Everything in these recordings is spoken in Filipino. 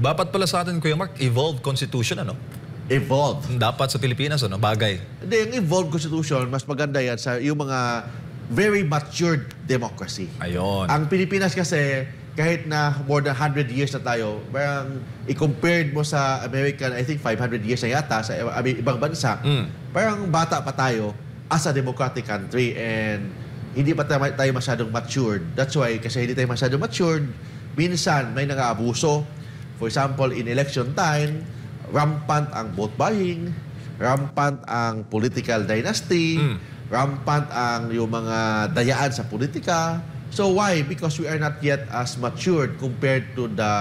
Dapat pala sa atin, Kuya Mark, evolved constitution, ano? Evolved. Dapat sa Pilipinas, ano? Bagay. Hindi, yung evolved constitution, mas maganda yan sa yung mga very matured democracy. Ayon. Ang Pilipinas kasi, kahit na more than 100 years na tayo, parang i-compared mo sa American, I think 500 years na yata, sa ibang bansa, mm. parang bata pa tayo as a democratic country and hindi pa tayo masyadong matured. That's why, kasi hindi tayo masyadong matured, minsan may nang aabuso For example, in election time, rampant ang vote buying, rampant ang political dynasty, mm. rampant ang yung mga dayaan sa politika. So why? Because we are not yet as matured compared to the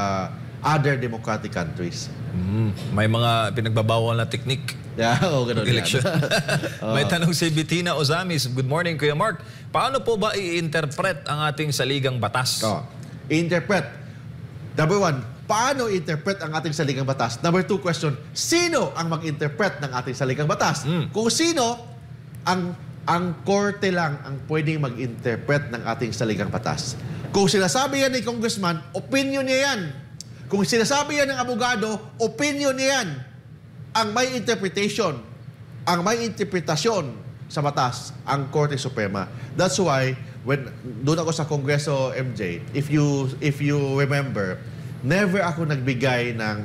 other democratic countries. Mm, may mga pinagbabawal na teknik. Yeah, oh, ganun election. oh. may tanong si Bettina Ozamis. Good morning, Kuya Mark. Paano po ba i-interpret ang ating saligang batas? Oh. Interpret. Number one, paano interpret ang ating saligang batas? Number two question, sino ang mag-interpret ng ating saligang batas? Mm. Kung sino, ang, ang korte lang ang pwedeng mag-interpret ng ating saligang batas. Kung sinasabi yan ni Congressman, opinion niya yan. Kung sinasabi yan ng abogado, opinion niya yan. Ang may interpretation, ang may interpretasyon sa batas, ang Korte Suprema. That's why, when doon ako sa Kongreso MJ, if you if you remember, never ako nagbigay ng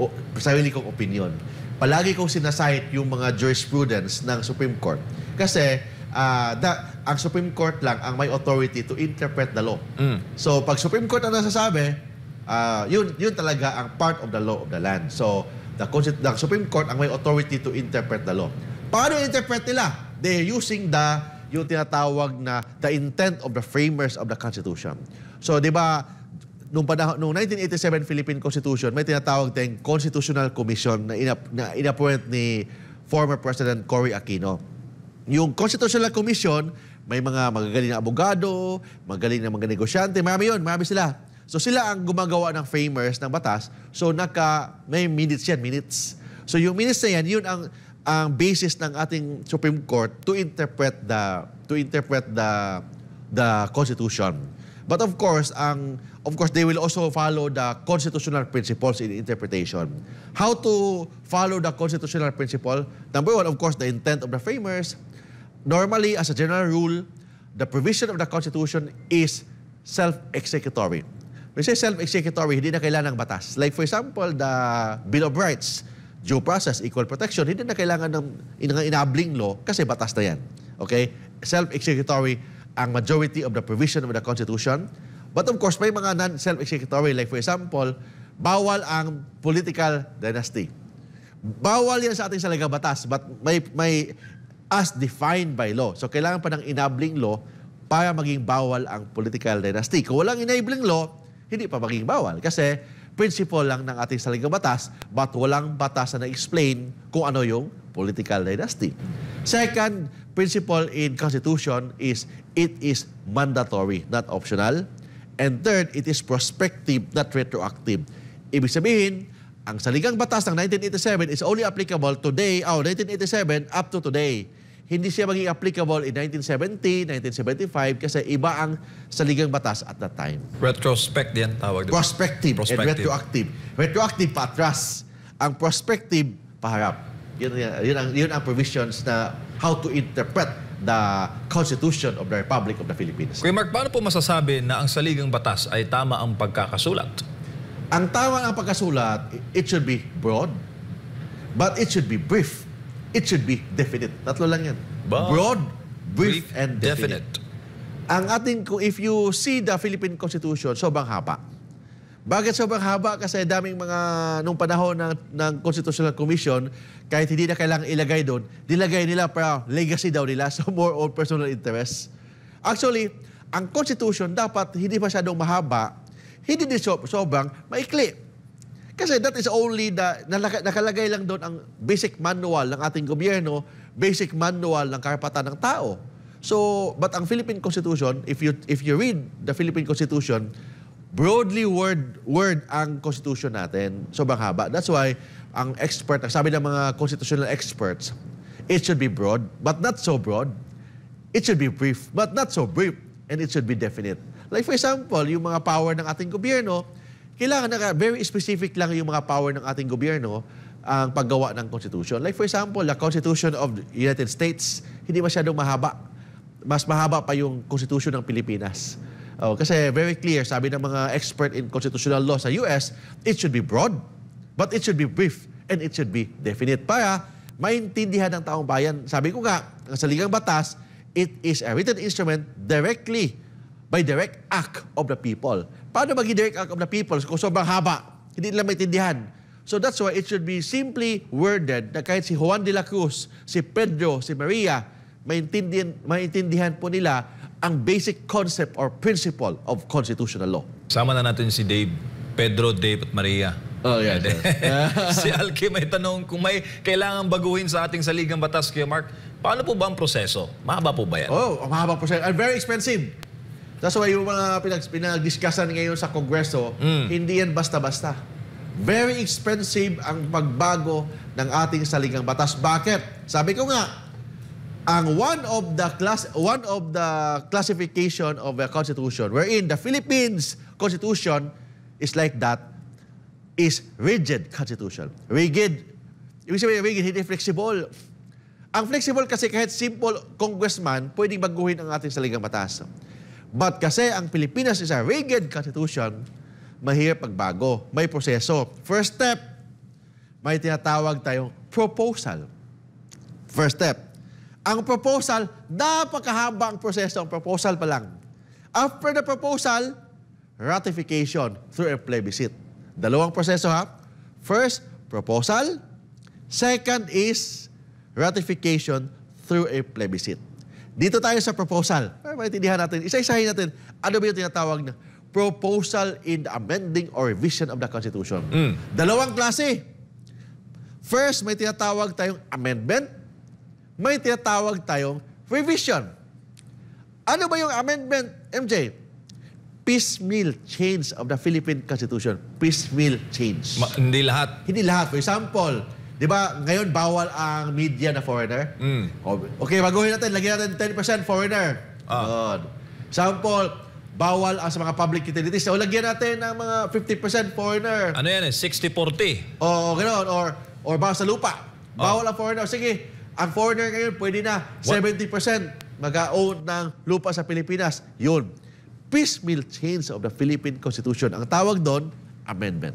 o, sarili kong opinion. Palagi kong sinasahit yung mga jurisprudence ng Supreme Court. Kasi uh, ah, the, ang Supreme Court lang ang may authority to interpret the law. Mm. So pag Supreme Court ang nasasabi, uh, yun, yun talaga ang part of the law of the land. So the, the Supreme Court ang may authority to interpret the law. Paano interpret nila? They're using the yung tinatawag na the intent of the framers of the Constitution. So, di ba, nung panahon, nung 1987 Philippine Constitution, may tinatawag tayong Constitutional Commission na, inap, na inappoint ni former President Cory Aquino. Yung Constitutional Commission, may mga magagaling na abogado, magaling na mga negosyante, marami yun, marami sila. So sila ang gumagawa ng framers ng batas. So naka, may minutes yan, minutes. So yung minutes na yan, yun ang ang basis ng ating Supreme Court to interpret the to interpret the the Constitution. But of course, ang of course they will also follow the constitutional principles in interpretation. How to follow the constitutional principle? Number one, of course, the intent of the framers. Normally, as a general rule, the provision of the Constitution is self-executory. When say self-executory, hindi na kailangan ng batas. Like for example, the Bill of Rights, due process, equal protection, hindi na kailangan ng inabling law kasi batas na yan. Okay? Self-executory ang majority of the provision of the Constitution. But of course, may mga non-self-executory. Like for example, bawal ang political dynasty. Bawal yan sa ating salaga batas, but may, may as defined by law. So kailangan pa ng enabling law para maging bawal ang political dynasty. Kung walang enabling law, hindi pa maging bawal. Kasi principle lang ng ating saligang batas but walang batas na na-explain kung ano yung political dynasty. Second principle in Constitution is it is mandatory, not optional. And third, it is prospective, not retroactive. Ibig sabihin, ang saligang batas ng 1987 is only applicable today, oh, 1987 up to today hindi siya maging applicable in 1970, 1975 kasi iba ang saligang batas at that time. Retrospect yan tawag. Diba? Prospective, prospective and retroactive. Retroactive patras. Ang prospective, paharap. Yun, yun, yun, ang, yun ang provisions na how to interpret the Constitution of the Republic of the Philippines. Kuya Mark, paano po masasabi na ang saligang batas ay tama ang pagkakasulat? Ang tama ang pagkasulat, it should be broad, but it should be brief It should be definite. Tatlo lang yan. Ba? Broad, brief, brief, and definite. definite. Ang ating, if you see the Philippine Constitution, sobrang haba. Bakit sobrang haba? Kasi daming mga, nung panahon ng, ng Constitutional Commission, kahit hindi na kailangang ilagay doon, nilagay nila para legacy daw nila, so more on personal interest. Actually, ang Constitution dapat hindi masyadong mahaba, hindi din sobrang maikli. Kasi that is only the, nakalagay lang doon ang basic manual ng ating gobyerno, basic manual ng karapatan ng tao. So, but ang Philippine Constitution, if you if you read the Philippine Constitution, broadly word word ang constitution natin. Sobrang haba. That's why ang expert, sabi ng mga constitutional experts, it should be broad, but not so broad. It should be brief, but not so brief. And it should be definite. Like for example, yung mga power ng ating gobyerno, kailangan na very specific lang yung mga power ng ating gobyerno ang paggawa ng Constitution. Like for example, the Constitution of the United States, hindi masyadong mahaba. Mas mahaba pa yung Constitution ng Pilipinas. Oh, kasi very clear, sabi ng mga expert in constitutional law sa US, it should be broad, but it should be brief, and it should be definite para maintindihan ng taong bayan. Sabi ko nga, ang saligang batas, it is a written instrument directly by direct act of the people. Paano mag-direct out of the people kung sobrang haba? Hindi nila maintindihan. So that's why it should be simply worded na kahit si Juan de la Cruz, si Pedro, si Maria, maintindihan, maintindihan po nila ang basic concept or principle of constitutional law. Sama na natin si Dave, Pedro, Dave at Maria. Oh, yeah. Sure. si Alki may tanong kung may kailangan baguhin sa ating saligang batas, Kuya Mark, paano po ba ang proseso? Mahaba po ba yan? Oh, mahaba proseso. And very expensive. That's why yung mga pinag pinag ngayon sa Kongreso, mm. hindi yan basta-basta. Very expensive ang pagbago ng ating saligang batas. Bakit? Sabi ko nga, ang one of the class one of the classification of a constitution wherein the Philippines constitution is like that is rigid constitution. Rigid. Ibig sabihin rigid, hindi flexible. Ang flexible kasi kahit simple congressman, pwedeng baguhin ang ating saligang batas. But kasi ang Pilipinas is a rigged constitution, mahirap pagbago. May proseso. First step, may tinatawag tayong proposal. First step. Ang proposal, napakahaba ang proseso. Ang proposal pa lang. After the proposal, ratification through a plebiscite. Dalawang proseso ha. First, proposal. Second is ratification through a plebiscite. Dito tayo sa proposal. Maintindihan natin, isa-isahin natin, ano ba yung tinatawag na proposal in amending or revision of the Constitution. Mm. Dalawang klase. First, may tinatawag tayong amendment. May tinatawag tayong revision. Ano ba yung amendment, MJ? Piecemeal change of the Philippine Constitution. Piecemeal change. Ma- hindi lahat. Hindi lahat. For example, Di ba, ngayon bawal ang media na foreigner? Mm. Okay, baguhin natin. Lagyan natin 10% foreigner. Ah. Sample, bawal ang sa mga public utilities. O lagyan natin ang mga 50% foreigner. Ano yan eh? 60-40? Oo, ganoon. Or, or bawal sa lupa. Ah. Bawal oh. ang foreigner. Sige, ang foreigner ngayon pwede na 70% mag-own ng lupa sa Pilipinas. Yun. Piecemeal change of the Philippine Constitution. Ang tawag doon, amendment.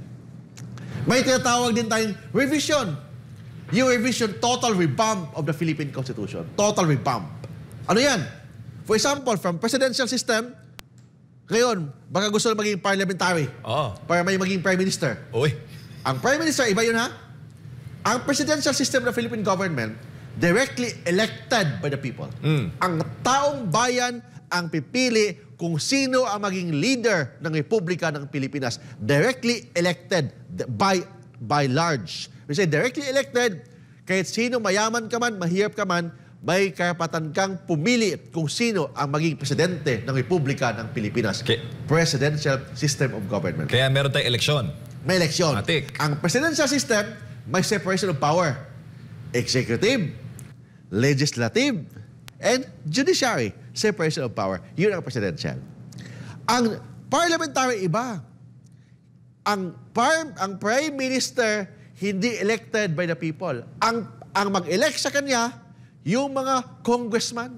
May tinatawag din tayong revision You revision total revamp of the Philippine Constitution. Total revamp. Ano yan? For example, from presidential system, ngayon, baka gusto na maging parliamentary. Oo. Oh. Ah. Para may maging prime minister. Oy. Ang prime minister, iba yun ha? Ang presidential system ng Philippine government, directly elected by the people. Mm. Ang taong bayan ang pipili kung sino ang maging leader ng Republika ng Pilipinas. Directly elected by by large. We say directly elected, kahit sino mayaman ka man, mahirap ka man, may karapatan kang pumili kung sino ang maging presidente ng Republika ng Pilipinas. Okay. Presidential System of Government. Kaya meron tayong eleksyon. May eleksyon. Matik. Ang presidential system, may separation of power. Executive, legislative, and judiciary. Separation of power. Yun ang presidential. Ang parliamentary iba. Ang, par ang prime minister hindi elected by the people. Ang, ang mag-elect sa kanya, yung mga congressman.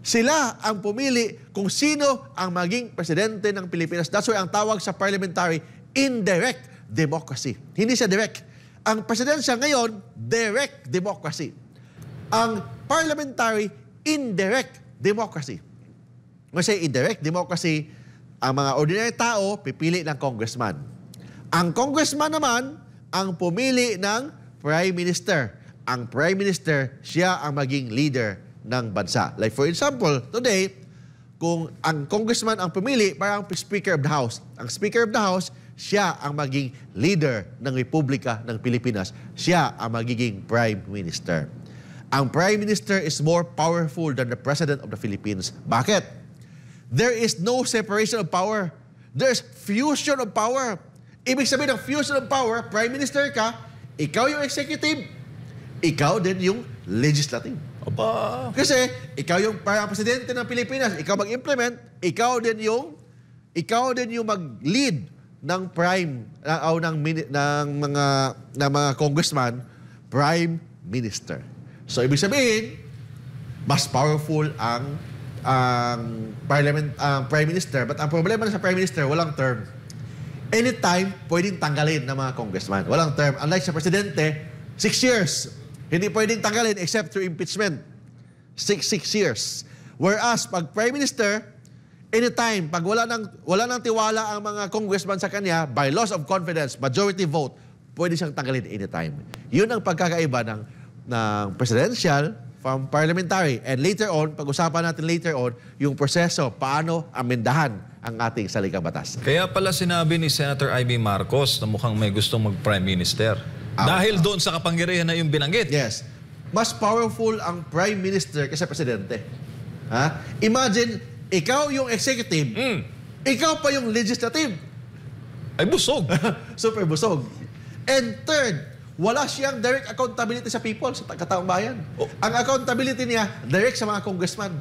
Sila ang pumili kung sino ang maging presidente ng Pilipinas. That's why ang tawag sa parliamentary, indirect democracy. Hindi siya direct. Ang presidensya ngayon, direct democracy. Ang parliamentary, indirect democracy. Kasi indirect democracy, ang mga ordinary tao pipili ng congressman. Ang congressman naman, ang pumili ng Prime Minister. Ang Prime Minister, siya ang maging leader ng bansa. Like for example, today, kung ang congressman ang pumili, parang Speaker of the House. Ang Speaker of the House, siya ang maging leader ng Republika ng Pilipinas. Siya ang magiging Prime Minister. Ang Prime Minister is more powerful than the President of the Philippines. Bakit? There is no separation of power. There's fusion of power. Ibig sabihin ng fusion of power, prime minister ka, ikaw yung executive, ikaw din yung legislative. Aba. Kasi ikaw yung parang presidente ng Pilipinas, ikaw mag-implement, ikaw din yung ikaw din yung mag-lead ng prime uh, ah, o oh, ng ng mga ng mga congressman, prime minister. So ibig sabihin, mas powerful ang ang parliament ang prime minister, but ang problema sa prime minister walang term anytime pwedeng tanggalin ng mga congressman. Walang term. Unlike sa presidente, six years. Hindi pwedeng tanggalin except through impeachment. Six, six years. Whereas, pag prime minister, anytime, pag wala nang, wala nang tiwala ang mga congressman sa kanya, by loss of confidence, majority vote, pwede siyang tanggalin anytime. Yun ang pagkakaiba ng, ng presidential from parliamentary. And later on, pag-usapan natin later on, yung proseso, paano amendahan ang ating saligang batas. Kaya pala sinabi ni Senator Amy Marcos na mukhang may gustong mag-prime minister. Ah, Dahil ah. doon sa kapangyarihan na yung binanggit. Yes. Mas powerful ang prime minister kaysa presidente. Ha? Imagine, ikaw yung executive, mm. ikaw pa yung legislative. Ay busog. Super busog. And third, wala siyang direct accountability sa people, sa taong bayan. Oh. Ang accountability niya, direct sa mga congressman.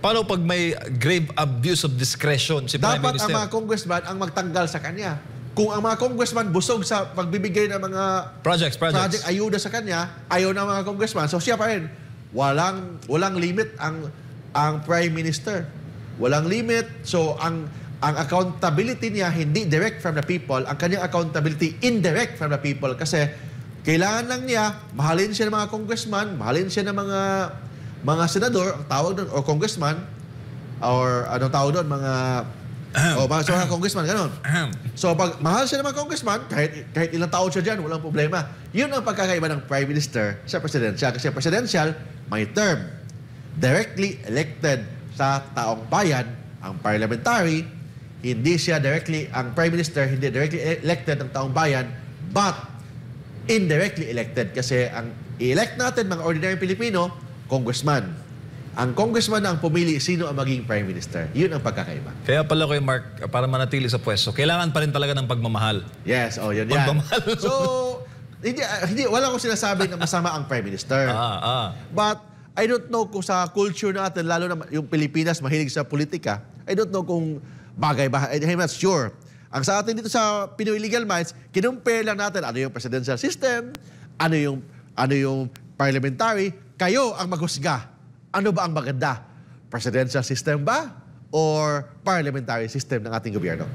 Paano pag may grave abuse of discretion si Prime Dapat Minister? Dapat ang mga congressman ang magtanggal sa kanya. Kung ang mga congressman busog sa pagbibigay ng mga projects, projects. project ayuda sa kanya, ayaw na mga congressman. So siya pa rin, walang, walang limit ang, ang Prime Minister. Walang limit. So ang, ang accountability niya hindi direct from the people. Ang kanyang accountability indirect from the people kasi kailangan lang niya mahalin siya ng mga congressman, mahalin siya ng mga mga senador, tawag doon, or congressman, or anong tawag doon, mga o, oh, mga, so, congressman, ganun. so, pag mahal siya ng mga congressman, kahit, kahit ilang taon siya dyan, walang problema. Yun ang pagkakaiba ng prime minister sa presidential. Kasi presidential, may term. Directly elected sa taong bayan, ang parliamentary, hindi siya directly, ang prime minister, hindi directly e-, elected ng taong bayan, but indirectly elected. Kasi ang elect natin, mga ordinary Pilipino, congressman. Ang congressman ang pumili sino ang maging prime minister. Yun ang pagkakaiba. Kaya pala kay eh, Mark, para manatili sa pwesto, kailangan pa rin talaga ng pagmamahal. Yes, oh, yun yan. so, hindi, ah, hindi, wala akong sinasabi na masama ang prime minister. ah, ah. But, I don't know kung sa culture natin, lalo na yung Pilipinas mahilig sa politika, I don't know kung bagay ba. I'm not sure. Ang sa atin dito sa Pinoy Legal Minds, kinumpare lang natin ano yung presidential system, ano yung, ano yung parliamentary, kayo ang maghusga. Ano ba ang maganda? Presidential system ba? Or parliamentary system ng ating gobyerno?